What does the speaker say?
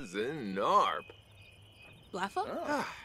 Zenarp. Blaffle? Ah.